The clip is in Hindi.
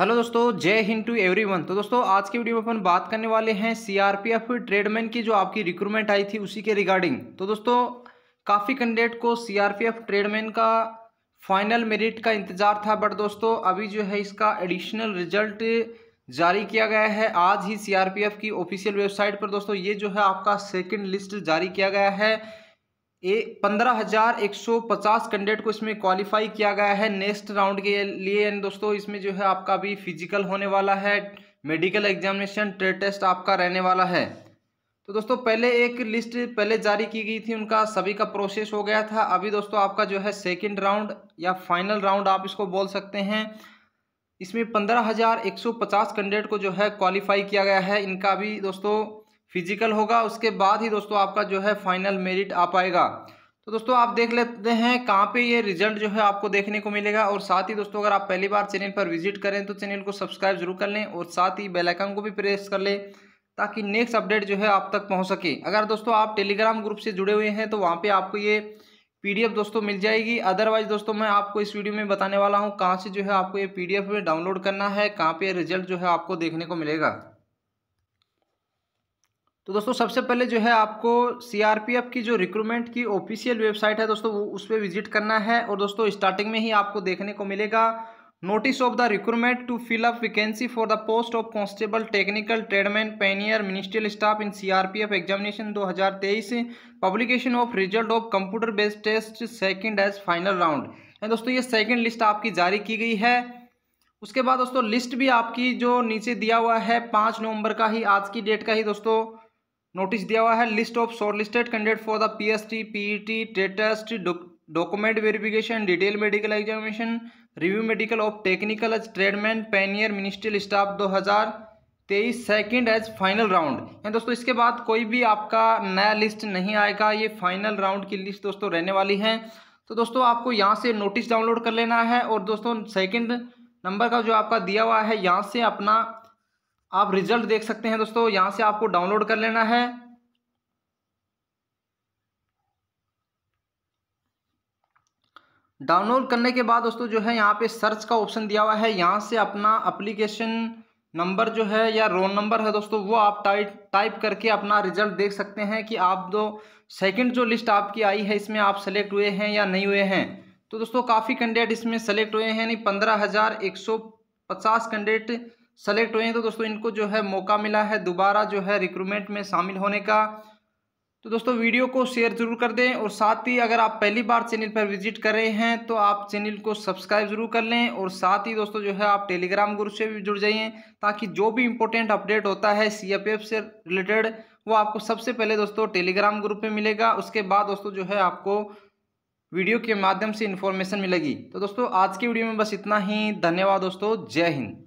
हेलो दोस्तों जय हिंद टू एवरीवन तो दोस्तों आज की वीडियो में अपन बात करने वाले हैं सीआरपीएफ ट्रेडमैन की जो आपकी रिक्रूटमेंट आई थी उसी के रिगार्डिंग तो दोस्तों काफ़ी कैंडिडेट को सीआरपीएफ ट्रेडमैन का फाइनल मेरिट का इंतजार था बट दोस्तों अभी जो है इसका एडिशनल रिजल्ट जारी किया गया है आज ही सी की ऑफिशियल वेबसाइट पर दोस्तों ये जो है आपका सेकेंड लिस्ट जारी किया गया है पंद्रह हज़ार एक सौ पचास कैंडिडेट को इसमें क्वालिफाई किया गया है नेक्स्ट राउंड के लिए यानी दोस्तों इसमें जो है आपका अभी फिजिकल होने वाला है मेडिकल एग्जामिनेशन ट्रेड टेस्ट आपका रहने वाला है तो दोस्तों पहले एक लिस्ट पहले जारी की गई थी उनका सभी का प्रोसेस हो गया था अभी दोस्तों आपका जो है सेकेंड राउंड या फाइनल राउंड आप इसको बोल सकते हैं इसमें पंद्रह हज़ार एक सौ पचास कैंडिडेट को जो है क्वालिफाई किया गया है इनका भी दोस्तों फिजिकल होगा उसके बाद ही दोस्तों आपका जो है फाइनल मेरिट आ पाएगा तो दोस्तों आप देख लेते हैं कहाँ पे ये रिजल्ट जो है आपको देखने को मिलेगा और साथ ही दोस्तों अगर आप पहली बार चैनल पर विजिट करें तो चैनल को सब्सक्राइब जरूर कर लें और साथ ही बेल आइकन को भी प्रेस कर लें ताकि नेक्स्ट अपडेट जो है आप तक पहुँच सके अगर दोस्तों आप टेलीग्राम ग्रुप से जुड़े हुए हैं तो वहाँ पर आपको ये एफ दोस्तों मिल जाएगी अदरवाइज दोस्तों मैं आपको इस वीडियो में बताने वाला हूँ कहाँ से जो है आपको ये एफ में डाउनलोड करना है कहाँ पर रिजल्ट जो है आपको देखने को मिलेगा तो दोस्तों सबसे पहले जो है आपको सीआरपीएफ की जो रिक्रूटमेंट की ऑफिशियल वेबसाइट है दोस्तों वो उस पर विजिट करना है और दोस्तों स्टार्टिंग में ही आपको देखने को मिलेगा notice of the recruitment to fill up vacancy for the post of constable technical tradesman पेनियर ministerial staff in CRPF examination 2023 publication of result of computer based test second as final round दोस्तों ये सेकंड लिस्ट आपकी जारी की गई है उसके बाद दोस्तों लिस्ट भी आपकी जो नीचे दिया हुआ है पाँच नवंबर का ही आज की डेट का ही दोस्तों नोटिस दिया हुआ है list of short listed candidate for the P S T P E T टेट document verification detail medical examination review medical of technical as tradesman पेनियर मिनिस्ट्रियल स्टाफ दो हज़ार तेईस सेकेंड एज फाइनल राउंड यानी दोस्तों इसके बाद कोई भी आपका नया लिस्ट नहीं आएगा ये फाइनल राउंड की लिस्ट दोस्तों रहने वाली है तो दोस्तों आपको यहाँ से नोटिस डाउनलोड कर लेना है और दोस्तों सेकेंड नंबर का जो आपका दिया हुआ है यहाँ से अपना आप रिजल्ट देख सकते हैं दोस्तों यहां से आपको डाउनलोड कर लेना है डाउनलोड करने के बाद दोस्तों जो है यहाँ पे सर्च का ऑप्शन दिया हुआ है यहाँ से अपना अप्लीकेशन नंबर जो है या रोल नंबर है दोस्तों वो आप टाइप टाइप करके अपना रिजल्ट देख सकते हैं कि आप दो सेकंड जो लिस्ट आपकी आई है इसमें आप सेलेक्ट हुए हैं या नहीं हुए हैं तो दोस्तों काफ़ी कैंडिडेट इसमें सेलेक्ट हुए हैं यानी पंद्रह हज़ार एक सौ पचास कैंडिडेट सेलेक्ट हुए हैं तो दोस्तों इनको जो है मौका मिला है दोबारा जो है रिक्रूटमेंट में शामिल होने का तो दोस्तों वीडियो को शेयर जरूर कर दें और साथ ही अगर आप पहली बार चैनल पर विजिट कर रहे हैं तो आप चैनल को सब्सक्राइब जरूर कर लें और साथ ही दोस्तों जो है आप टेलीग्राम ग्रुप से भी जुड़ जाइए ताकि जो भी इंपॉर्टेंट अपडेट होता है सी से रिलेटेड वो आपको सबसे पहले दोस्तों टेलीग्राम ग्रुप में मिलेगा उसके बाद दोस्तों जो है आपको वीडियो के माध्यम से इन्फॉर्मेशन मिलेगी तो दोस्तों आज की वीडियो में बस इतना ही धन्यवाद दोस्तों जय हिंद